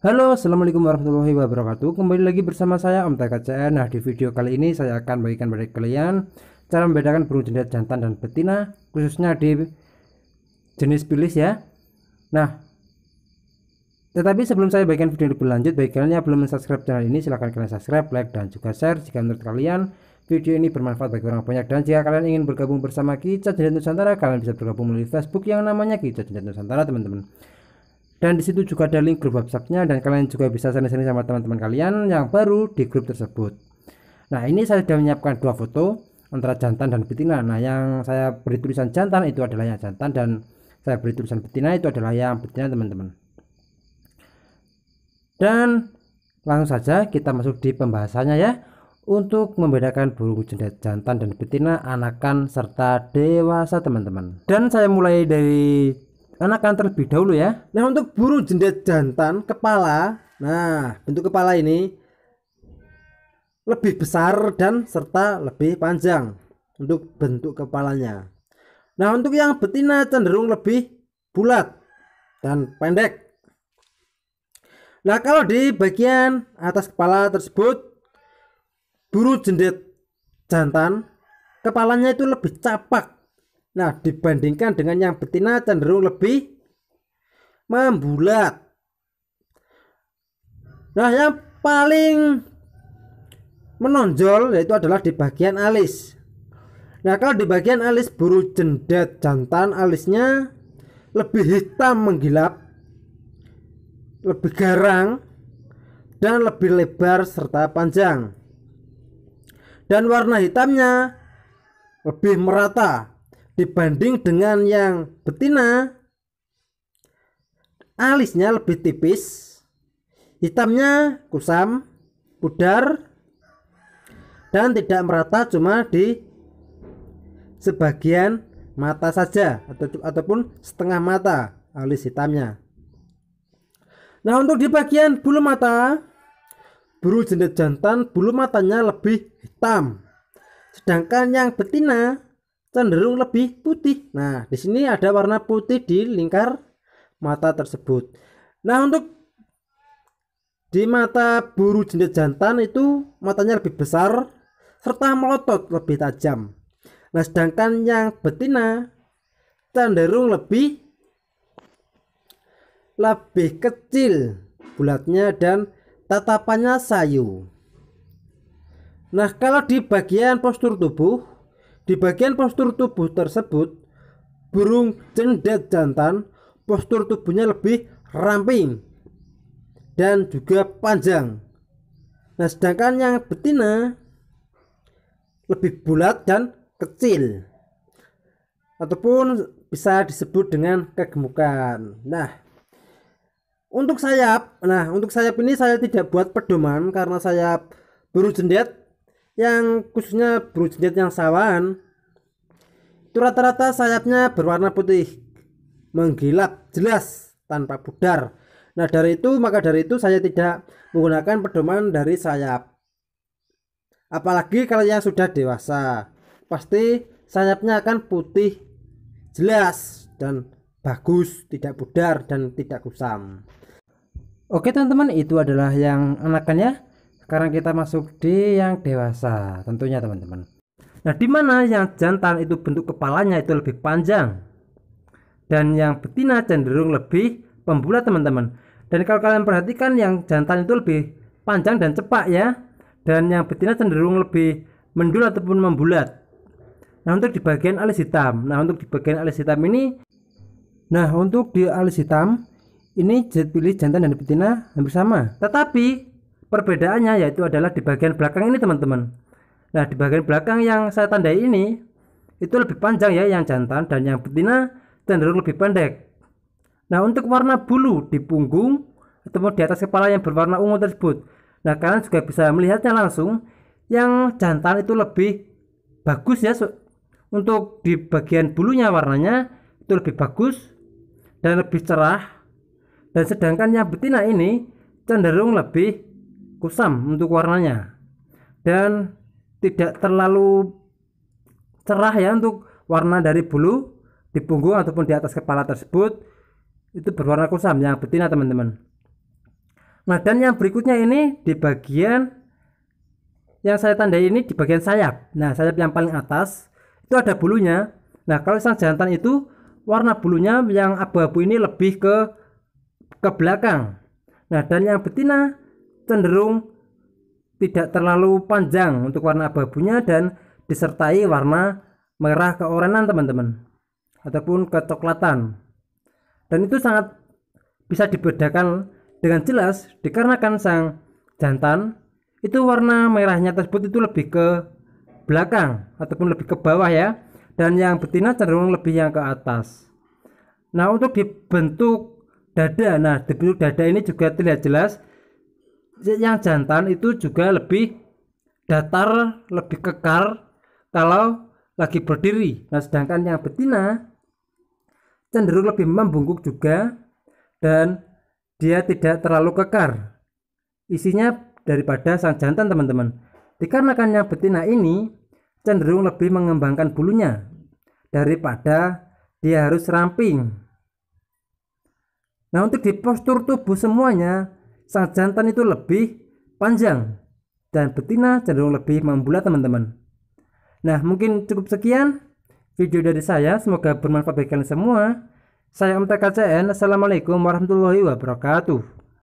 Halo assalamualaikum warahmatullahi wabarakatuh kembali lagi bersama saya Om TKCN Nah di video kali ini saya akan bagikan kepada kalian cara membedakan burung jendela jantan dan betina khususnya di jenis pilis ya Nah tetapi sebelum saya bagikan video lebih lanjut bagi kalian yang belum subscribe channel ini silahkan kalian subscribe like dan juga share jika menurut kalian video ini bermanfaat bagi orang banyak dan jika kalian ingin bergabung bersama kita jendela Nusantara kalian bisa bergabung melalui Facebook yang namanya kita jendela Nusantara teman-teman dan di situ juga ada link grup websitenya dan kalian juga bisa sharing-sharing sama teman-teman kalian yang baru di grup tersebut nah ini saya sudah menyiapkan dua foto antara jantan dan betina nah yang saya beri tulisan jantan itu adalah yang jantan dan saya beri tulisan betina itu adalah yang betina teman-teman dan langsung saja kita masuk di pembahasannya ya untuk membedakan burung jendet jantan dan betina anakan serta dewasa teman-teman dan saya mulai dari anakan terlebih dahulu ya. Nah, untuk buru jendet jantan kepala, nah, bentuk kepala ini lebih besar dan serta lebih panjang untuk bentuk kepalanya. Nah, untuk yang betina cenderung lebih bulat dan pendek. Nah, kalau di bagian atas kepala tersebut buru jendet jantan kepalanya itu lebih capak Nah, dibandingkan dengan yang betina cenderung lebih membulat. Nah, yang paling menonjol yaitu adalah di bagian alis. Nah, kalau di bagian alis buru jendet jantan alisnya lebih hitam menggilap, lebih garang, dan lebih lebar serta panjang. Dan warna hitamnya lebih merata dibanding dengan yang betina. Alisnya lebih tipis, hitamnya kusam, pudar, dan tidak merata cuma di sebagian mata saja atau ataupun setengah mata alis hitamnya. Nah untuk di bagian bulu mata burung jenis jantan bulu matanya lebih hitam sedangkan yang betina cenderung lebih putih. Nah, di sini ada warna putih di lingkar mata tersebut. Nah, untuk di mata buru jenis jantan itu matanya lebih besar serta melotot lebih tajam. Nah, sedangkan yang betina cenderung lebih lebih kecil bulatnya dan tatapannya sayu. Nah, kalau di bagian postur tubuh di bagian postur tubuh tersebut, burung cendet jantan postur tubuhnya lebih ramping dan juga panjang. Nah, sedangkan yang betina lebih bulat dan kecil ataupun bisa disebut dengan kegemukan. Nah, untuk sayap, nah untuk sayap ini saya tidak buat pedoman karena sayap burung jendet yang khususnya berjenis yang sawan itu rata-rata sayapnya berwarna putih mengkilap jelas tanpa pudar nah dari itu maka dari itu saya tidak menggunakan pedoman dari sayap apalagi kalau yang sudah dewasa pasti sayapnya akan putih jelas dan bagus tidak pudar dan tidak kusam oke teman-teman itu adalah yang anakannya sekarang kita masuk di yang dewasa tentunya teman-teman nah di mana yang jantan itu bentuk kepalanya itu lebih panjang dan yang betina cenderung lebih pembulat teman-teman dan kalau kalian perhatikan yang jantan itu lebih panjang dan cepat ya dan yang betina cenderung lebih mendul ataupun membulat nah untuk di bagian alis hitam nah untuk di bagian alis hitam ini nah untuk di alis hitam ini pilih jantan dan betina hampir sama tetapi perbedaannya yaitu adalah di bagian belakang ini teman-teman nah di bagian belakang yang saya tandai ini itu lebih panjang ya yang jantan dan yang betina cenderung lebih pendek nah untuk warna bulu di punggung ataupun di atas kepala yang berwarna ungu tersebut nah kalian juga bisa melihatnya langsung yang jantan itu lebih bagus ya untuk di bagian bulunya warnanya itu lebih bagus dan lebih cerah dan sedangkan yang betina ini cenderung lebih kusam untuk warnanya dan tidak terlalu cerah ya untuk warna dari bulu di punggung ataupun di atas kepala tersebut itu berwarna kusam yang betina teman-teman nah dan yang berikutnya ini di bagian yang saya tandai ini di bagian sayap nah sayap yang paling atas itu ada bulunya nah kalau sang jantan itu warna bulunya yang abu-abu ini lebih ke ke belakang nah dan yang betina cenderung tidak terlalu panjang untuk warna abu-abunya dan disertai warna merah keorenan teman-teman ataupun kecoklatan dan itu sangat bisa dibedakan dengan jelas dikarenakan sang jantan itu warna merahnya tersebut itu lebih ke belakang ataupun lebih ke bawah ya dan yang betina cenderung lebih yang ke atas nah untuk dibentuk dada nah dibentuk dada ini juga terlihat jelas yang jantan itu juga lebih datar, lebih kekar kalau lagi berdiri. Nah, sedangkan yang betina cenderung lebih membungkuk juga dan dia tidak terlalu kekar. Isinya daripada sang jantan, teman-teman. Dikarenakan yang betina ini cenderung lebih mengembangkan bulunya daripada dia harus ramping. Nah, untuk di postur tubuh semuanya Sang jantan itu lebih panjang dan betina cenderung lebih membulat teman-teman. Nah mungkin cukup sekian video dari saya semoga bermanfaat bagi kalian semua. Saya Om TKCN Assalamualaikum warahmatullahi wabarakatuh.